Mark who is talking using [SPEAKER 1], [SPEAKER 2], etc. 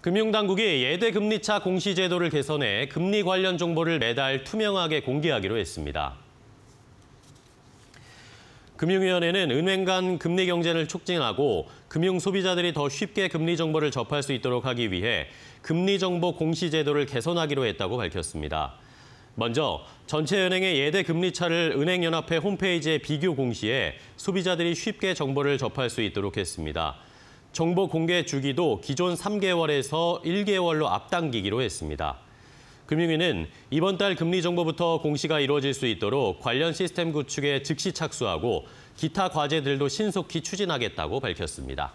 [SPEAKER 1] 금융당국이 예대 금리차 공시 제도를 개선해 금리 관련 정보를 매달 투명하게 공개하기로 했습니다. 금융위원회는 은행 간 금리 경쟁을 촉진하고 금융 소비자들이 더 쉽게 금리 정보를 접할 수 있도록 하기 위해 금리 정보 공시 제도를 개선하기로 했다고 밝혔습니다. 먼저 전체 은행의 예대 금리 차를 은행연합회 홈페이지에 비교 공시해 소비자들이 쉽게 정보를 접할 수 있도록 했습니다. 정보 공개 주기도 기존 3개월에서 1개월로 앞당기기로 했습니다. 금융위는 이번 달 금리 정보부터 공시가 이루어질 수 있도록 관련 시스템 구축에 즉시 착수하고 기타 과제들도 신속히 추진하겠다고 밝혔습니다.